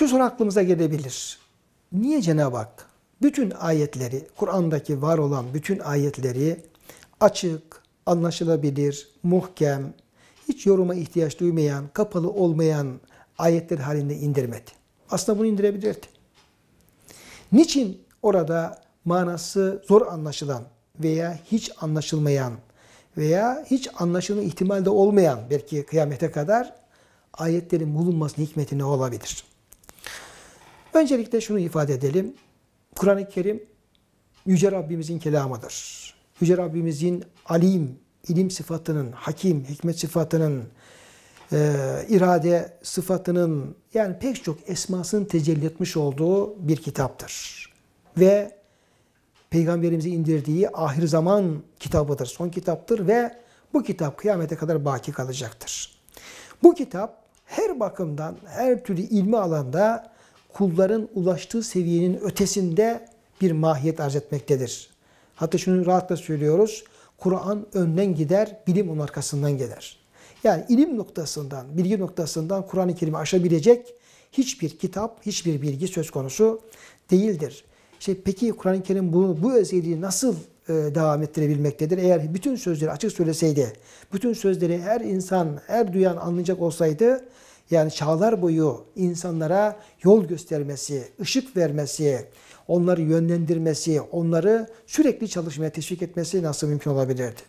Şu soru aklımıza gelebilir. Niye Cenab-ı Hak bütün ayetleri, Kur'an'daki var olan bütün ayetleri açık, anlaşılabilir, muhkem, hiç yoruma ihtiyaç duymayan, kapalı olmayan ayetler halinde indirmedi. Aslında bunu indirebilirdi. Niçin orada manası zor anlaşılan veya hiç anlaşılmayan veya hiç anlaşılma ihtimalde olmayan belki kıyamete kadar ayetlerin bulunmasının hikmeti ne olabilir? Öncelikle şunu ifade edelim. Kur'an-ı Kerim Yüce Rabbimizin kelamıdır. Yüce Rabbimizin alim, ilim sıfatının, hakim, hikmet sıfatının, e, irade sıfatının yani pek çok esmasının tecelli etmiş olduğu bir kitaptır. Ve Peygamberimizi indirdiği ahir zaman kitabıdır, son kitaptır ve bu kitap kıyamete kadar baki kalacaktır. Bu kitap her bakımdan, her türlü ilmi alanda kulların ulaştığı seviyenin ötesinde bir mahiyet arz etmektedir. Hatta şunu rahatla söylüyoruz. Kur'an önden gider, bilim onun arkasından gelir. Yani ilim noktasından, bilgi noktasından Kur'an-ı Kerim'i aşabilecek hiçbir kitap, hiçbir bilgi söz konusu değildir. İşte peki Kur'an-ı Kerim bu, bu özelliği nasıl e, devam ettirebilmektedir? Eğer bütün sözleri açık söyleseydi, bütün sözleri her insan, her duyan anlayacak olsaydı yani çağlar boyu insanlara yol göstermesi, ışık vermesi, onları yönlendirmesi, onları sürekli çalışmaya teşvik etmesi nasıl mümkün olabilirdi?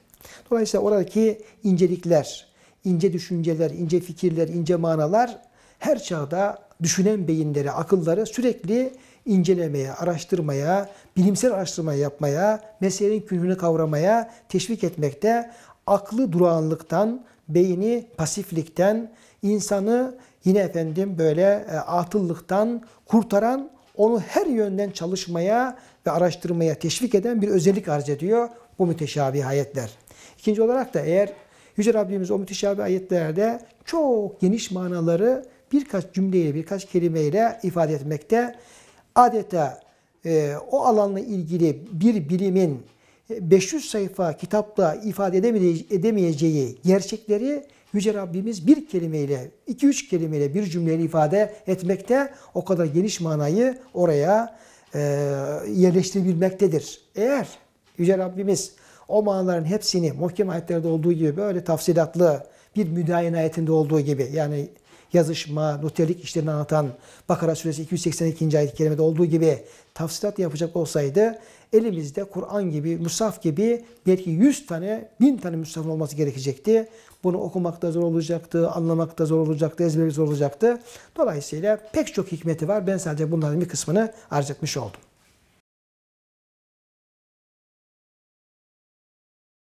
Dolayısıyla oradaki incelikler, ince düşünceler, ince fikirler, ince manalar her çağda düşünen beyinleri, akılları sürekli incelemeye, araştırmaya, bilimsel araştırma yapmaya, meselenin künhünü kavramaya teşvik etmekte aklı durağanlıktan, beyni pasiflikten, insanı yine efendim böyle e, atıllıktan kurtaran, onu her yönden çalışmaya ve araştırmaya teşvik eden bir özellik arz ediyor bu müteşabih ayetler. İkinci olarak da eğer Yüce Rabbimiz o müteşabih ayetlerde çok geniş manaları birkaç cümleyle, birkaç kelimeyle ifade etmekte. Adeta e, o alanla ilgili bir bilimin 500 sayfa kitapla ifade edemeyeceği gerçekleri Yüce Rabbimiz bir kelimeyle, iki üç kelimeyle bir cümleyle ifade etmekte o kadar geniş manayı oraya e, yerleştirebilmektedir. Eğer Yüce Rabbimiz o manaların hepsini muhkem ayetlerde olduğu gibi böyle tafsilatlı bir müdahale ayetinde olduğu gibi yani yazışma, nutelik işlerini anlatan Bakara suresi 282. ayet-i kerimede olduğu gibi tafsilat yapacak olsaydı elimizde Kur'an gibi, musaf gibi belki 100 tane, 1000 tane musaf olması gerekecekti. Bunu okumakta zor olacaktı, anlamakta zor olacaktı, ezberi zor olacaktı. Dolayısıyla pek çok hikmeti var. Ben sadece bunların bir kısmını arz etmiş oldum.